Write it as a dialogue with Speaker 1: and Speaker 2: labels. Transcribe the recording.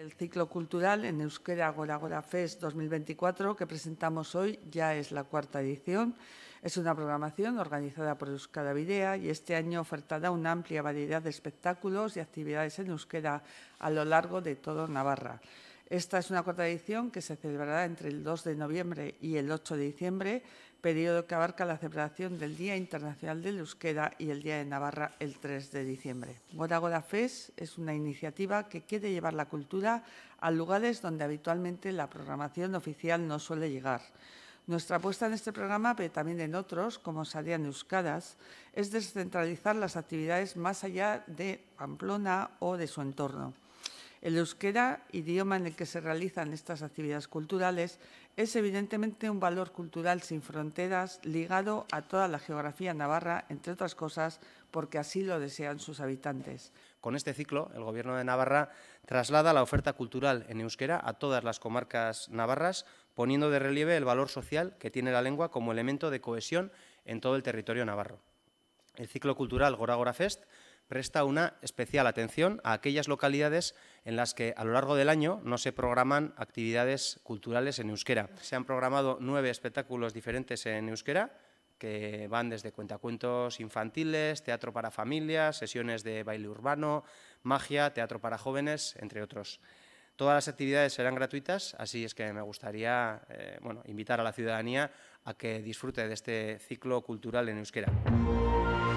Speaker 1: El ciclo cultural en Euskera Gora Gora Fest 2024 que presentamos hoy ya es la cuarta edición. Es una programación organizada por Euskara Videa y este año ofertará una amplia variedad de espectáculos y actividades en euskera a lo largo de todo Navarra. Esta es una cuarta edición que se celebrará entre el 2 de noviembre y el 8 de diciembre, periodo que abarca la celebración del Día Internacional del Euskera y el Día de Navarra el 3 de diciembre. Gora Gora Fest es una iniciativa que quiere llevar la cultura a lugares donde habitualmente la programación oficial no suele llegar. Nuestra apuesta en este programa, pero también en otros, como salían Euskadas, es descentralizar las actividades más allá de Pamplona o de su entorno. El euskera, idioma en el que se realizan estas actividades culturales, es evidentemente un valor cultural sin fronteras ligado a toda la geografía navarra, entre otras cosas, porque así lo desean sus habitantes. Con este ciclo, el Gobierno de Navarra traslada la oferta
Speaker 2: cultural en euskera a todas las comarcas navarras, poniendo de relieve el valor social que tiene la lengua como elemento de cohesión en todo el territorio navarro. El ciclo cultural Gora Gora Fest presta una especial atención a aquellas localidades en las que a lo largo del año no se programan actividades culturales en euskera. Se han programado nueve espectáculos diferentes en euskera, que van desde cuentacuentos infantiles, teatro para familias, sesiones de baile urbano, magia, teatro para jóvenes, entre otros. Todas las actividades serán gratuitas, así es que me gustaría eh, invitar a la ciudadanía a que disfrute de este ciclo cultural en euskera.